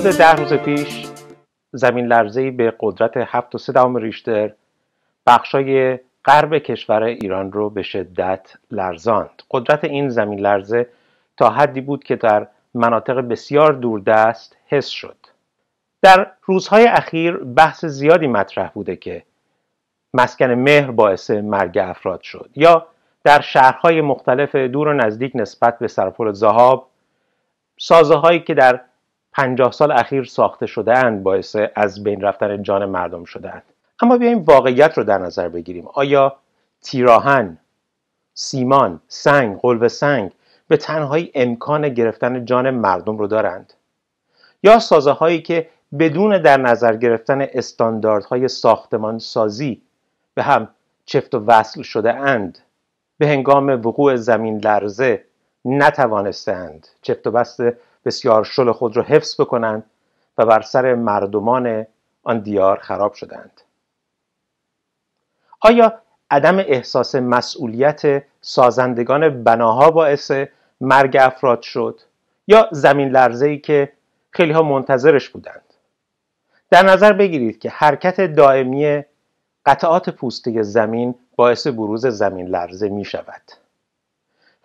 حدود ده روز پیش زمین لرزه‌ای به قدرت 7.3 ریشتر بخشای غرب کشور ایران رو به شدت لرزاند. قدرت این زمین لرزه تا حدی بود که در مناطق بسیار دوردست حس شد. در روزهای اخیر بحث زیادی مطرح بوده که مسکن مهر باعث مرگ افراد شد یا در شهرهای مختلف دور و نزدیک نسبت به سرپل زهاب سازه هایی که در پنجاه سال اخیر ساخته شده اند باعث از بین رفتن جان مردم شده اند اما بیایم واقعیت رو در نظر بگیریم آیا تیراهن سیمان سنگ قلب سنگ به تنهایی امکان گرفتن جان مردم رو دارند یا سازه هایی که بدون در نظر گرفتن استانداردهای ساختمان سازی به هم چفت و وصل شده اند به هنگام وقوع زمین لرزه نتوانستند چفت و بست بسیار شل خود را حفظ بکنند و بر سر مردمان آن دیار خراب شدند آیا عدم احساس مسئولیت سازندگان بناها باعث مرگ افراد شد یا زمین لرزه که خیلی ها منتظرش بودند در نظر بگیرید که حرکت دائمی قطعات پوسته زمین باعث بروز زمین لرزه می شود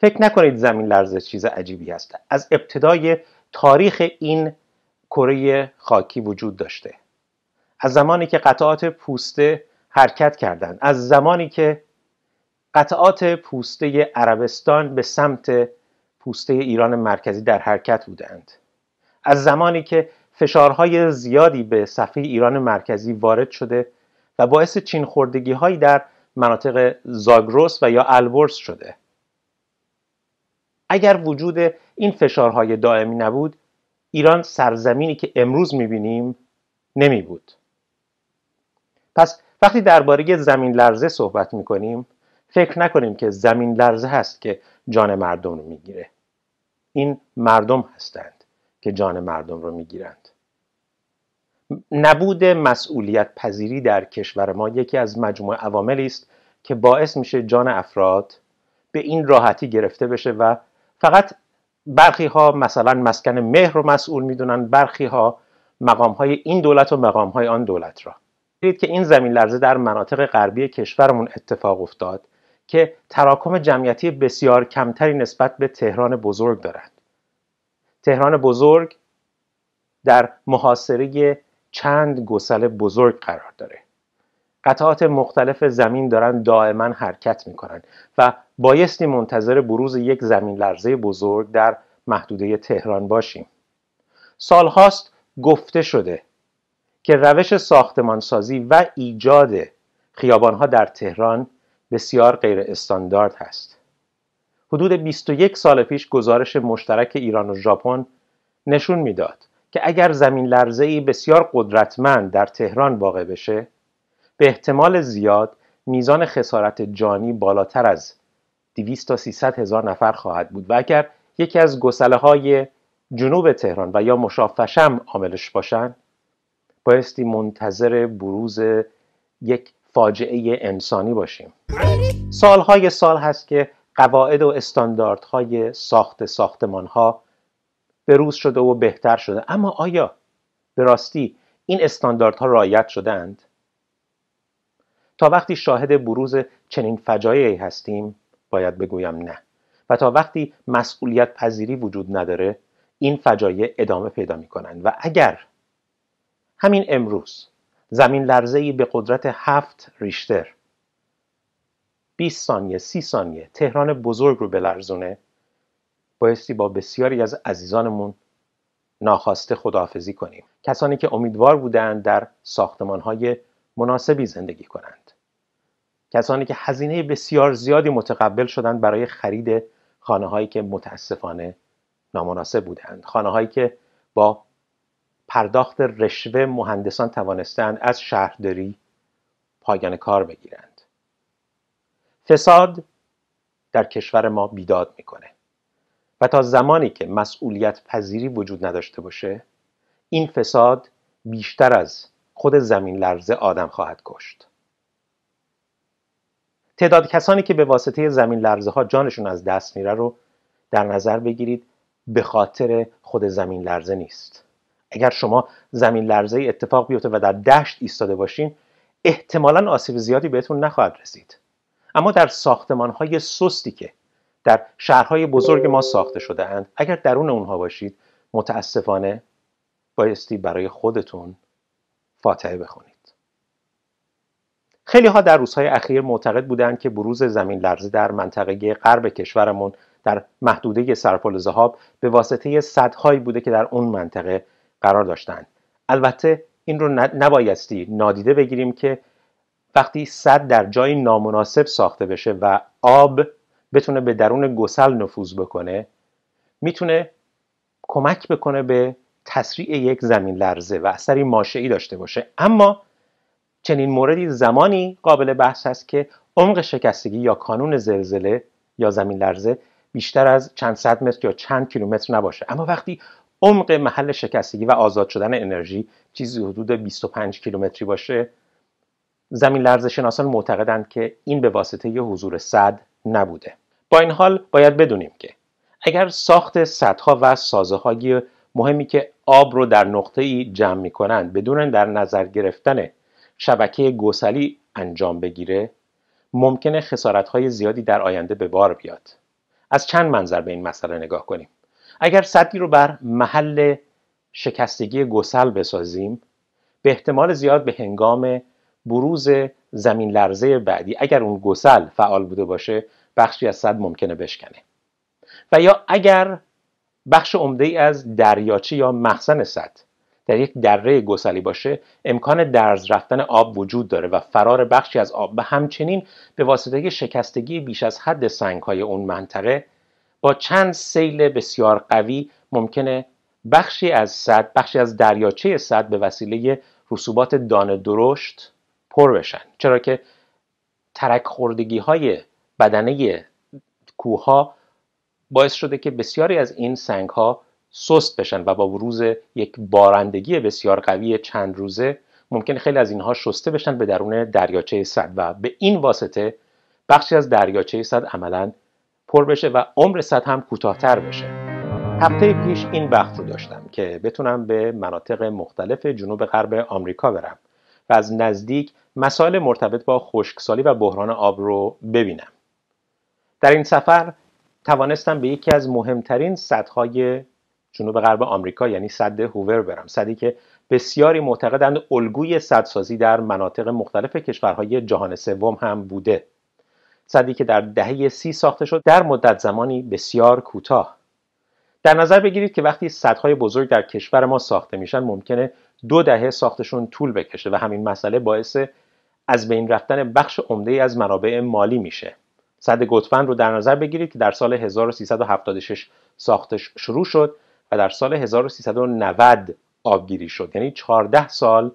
فکر نکنید زمین لرزه چیز عجیبی هست از ابتدای تاریخ این کره خاکی وجود داشته از زمانی که قطعات پوسته حرکت کردند از زمانی که قطعات پوسته عربستان به سمت پوسته ایران مرکزی در حرکت بودند از زمانی که فشارهای زیادی به صفحه ایران مرکزی وارد شده و باعث چین خوردگی هایی در مناطق زاگروس و یا البرز شده اگر وجود این فشارهای دائمی نبود ایران سرزمینی که امروز میبینیم نمی پس وقتی درباره زمین لرزه صحبت میکنیم فکر نکنیم که زمین لرزه هست که جان مردم رو میگیره این مردم هستند که جان مردم رو میگیرند نبود مسئولیت پذیری در کشور ما یکی از مجموع عواملی است که باعث میشه جان افراد به این راحتی گرفته بشه و فقط برخی ها مثلا مسکن مهر رو مسئول میدونن برخی ها مقام های این دولت و مقام های آن دولت را دیدید که این زمین لرزه در مناطق غربی کشورمون اتفاق افتاد که تراکم جمعیتی بسیار کمتری نسبت به تهران بزرگ دارند تهران بزرگ در محاصره چند گسل بزرگ قرار داره قطعات مختلف زمین دارن دائما حرکت میکنن و بایستی منتظر بروز یک زمین لرزه بزرگ در محدوده تهران باشیم سالهاست گفته شده که روش ساختمانسازی و ایجاد خیابانها در تهران بسیار غیر استاندارد هست حدود 21 سال پیش گزارش مشترک ایران و ژاپن نشون میداد که اگر زمین لرزه ای بسیار قدرتمند در تهران واقع بشه به احتمال زیاد میزان خسارت جانی بالاتر از 200 تا 300 هزار نفر خواهد بود و اگر یکی از گسله های جنوب تهران و یا مشافشم عاملش باشند بایستی منتظر بروز یک فاجعه انسانی باشیم سالهای سال هست که قواعد و استانداردهای ساخت ساختمان ها بروز شده و بهتر شده اما آیا به راستی این استانداردها رعایت شدند تا وقتی شاهد بروز چنین فجایعی هستیم باید بگویم نه و تا وقتی مسئولیت پذیری وجود نداره این فجایع ادامه پیدا می کنند و اگر همین امروز زمین لرزه به قدرت هفت ریشتر 20 ثانیه 30 ثانیه تهران بزرگ رو بلرزونه بایستی با بسیاری از عزیزانمون ناخواسته خداحافظی کنیم کسانی که امیدوار بودند در ساختمان های مناسبی زندگی کنند کسانی که هزینه بسیار زیادی متقبل شدند برای خرید خانه هایی که متاسفانه نامناسب بودند خانه هایی که با پرداخت رشوه مهندسان توانستند از شهرداری پایان کار بگیرند فساد در کشور ما بیداد میکنه و تا زمانی که مسئولیت پذیری وجود نداشته باشه این فساد بیشتر از خود زمین لرزه آدم خواهد کشت تعداد کسانی که به واسطه زمین لرزه ها جانشون از دست میره رو در نظر بگیرید به خاطر خود زمین لرزه نیست اگر شما زمین لرزه اتفاق بیفته و در دشت ایستاده باشین احتمالا آسیب زیادی بهتون نخواهد رسید اما در ساختمان های سستی که در شهرهای بزرگ ما ساخته شده اند اگر درون اونها باشید متاسفانه بایستی برای خودتون فاتحه بخونید خیلی ها در روزهای اخیر معتقد بودند که بروز زمین لرزه در منطقه غرب کشورمون در محدوده سرپل زهاب به واسطه صدهایی بوده که در اون منطقه قرار داشتند البته این رو نبایستی نادیده بگیریم که وقتی صد در جای نامناسب ساخته بشه و آب بتونه به درون گسل نفوذ بکنه میتونه کمک بکنه به تسریع یک زمین لرزه و اثری ماشعی داشته باشه اما چنین موردی زمانی قابل بحث است که عمق شکستگی یا کانون زلزله یا زمین لرزه بیشتر از چند صد متر یا چند کیلومتر نباشه اما وقتی عمق محل شکستگی و آزاد شدن انرژی چیزی حدود 25 کیلومتری باشه زمین لرزه شناسان معتقدند که این به واسطه یه حضور صد نبوده با این حال باید بدونیم که اگر ساخت صدها و سازه های مهمی که آب رو در نقطه ای جمع می کنند بدون در نظر گرفتن شبکه گسلی انجام بگیره ممکنه خسارت زیادی در آینده به بار بیاد از چند منظر به این مسئله نگاه کنیم اگر سدی رو بر محل شکستگی گسل بسازیم به احتمال زیاد به هنگام بروز زمین لرزه بعدی اگر اون گسل فعال بوده باشه بخشی از سد ممکنه بشکنه و یا اگر بخش عمده ای از دریاچه یا مخزن سد در یک دره گسلی باشه امکان درز رفتن آب وجود داره و فرار بخشی از آب و همچنین به واسطه شکستگی بیش از حد سنگهای اون منطقه با چند سیل بسیار قوی ممکنه بخشی از سد بخشی از دریاچه سد به وسیله رسوبات دانه درشت پر بشن چرا که ترک خوردگی های بدنه کوه ها باعث شده که بسیاری از این سنگ ها سست بشن و با بروز یک بارندگی بسیار قوی چند روزه ممکن خیلی از اینها شسته بشن به درون دریاچه صد و به این واسطه بخشی از دریاچه صد عملا پر بشه و عمر صد هم کوتاهتر بشه هفته پیش این وقت رو داشتم که بتونم به مناطق مختلف جنوب غرب آمریکا برم و از نزدیک مسائل مرتبط با خشکسالی و بحران آب رو ببینم در این سفر توانستم به یکی از مهمترین سدهای جنوب غرب آمریکا یعنی سد هوور برم سدی که بسیاری معتقدند الگوی سدسازی در مناطق مختلف کشورهای جهان سوم هم بوده سدی که در دهه سی ساخته شد در مدت زمانی بسیار کوتاه در نظر بگیرید که وقتی سدهای بزرگ در کشور ما ساخته میشن ممکنه دو دهه ساختشون طول بکشه و همین مسئله باعث از بین رفتن بخش عمده از منابع مالی میشه صد گتفن رو در نظر بگیرید که در سال 1376 ساختش شروع شد و در سال 1390 آبگیری شد یعنی 14 سال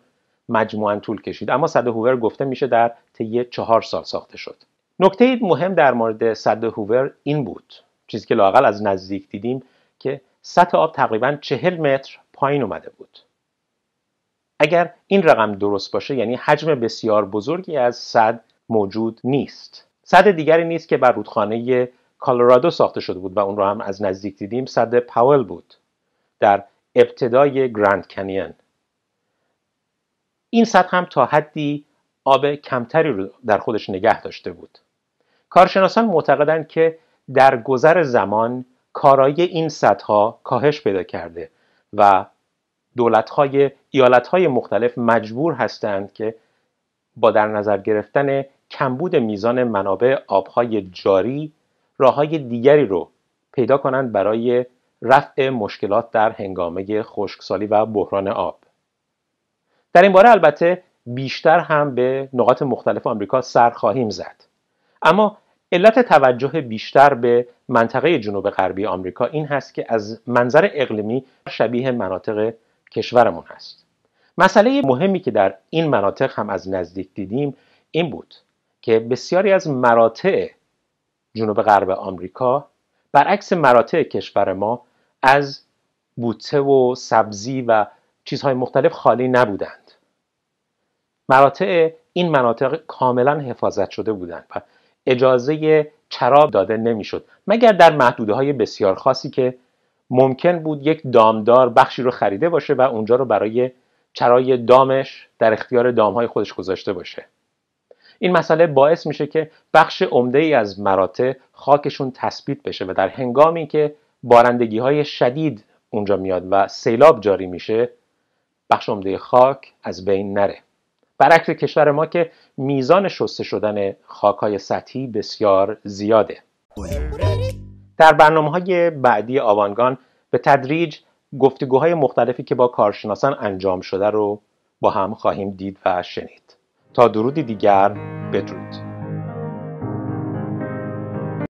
مجموعا طول کشید اما صد هوور گفته میشه در طی چهار سال ساخته شد نکته مهم در مورد صد هوور این بود چیزی که لاقل از نزدیک دیدیم که سطح آب تقریبا چهل متر پایین اومده بود اگر این رقم درست باشه یعنی حجم بسیار بزرگی از صد موجود نیست سد دیگری نیست که بر رودخانه کالورادو ساخته شده بود و اون رو هم از نزدیک دیدیم سد پاول بود در ابتدای گراند کنین این سد هم تا حدی آب کمتری رو در خودش نگه داشته بود کارشناسان معتقدند که در گذر زمان کارایی این سدها کاهش پیدا کرده و دولت‌های ایالتهای مختلف مجبور هستند که با در نظر گرفتن کمبود میزان منابع آبهای جاری راههای دیگری رو پیدا کنند برای رفع مشکلات در هنگامه خشکسالی و بحران آب در این باره البته بیشتر هم به نقاط مختلف آمریکا سر خواهیم زد اما علت توجه بیشتر به منطقه جنوب غربی آمریکا این هست که از منظر اقلیمی شبیه مناطق کشورمون هست مسئله مهمی که در این مناطق هم از نزدیک دیدیم این بود که بسیاری از مراتع جنوب غرب آمریکا برعکس مراتع کشور ما از بوته و سبزی و چیزهای مختلف خالی نبودند مراتع این مناطق کاملا حفاظت شده بودند و اجازه چراب داده نمیشد مگر در محدوده های بسیار خاصی که ممکن بود یک دامدار بخشی رو خریده باشه و اونجا رو برای چرای دامش در اختیار دامهای خودش گذاشته باشه این مسئله باعث میشه که بخش عمده ای از مراتع خاکشون تثبیت بشه و در هنگامی که بارندگی های شدید اونجا میاد و سیلاب جاری میشه بخش عمده خاک از بین نره برعکس کشور ما که میزان شسته شدن خاک های سطحی بسیار زیاده در برنامه های بعدی آوانگان به تدریج گفتگوهای مختلفی که با کارشناسان انجام شده رو با هم خواهیم دید و شنید تا درودی دیگر بدرود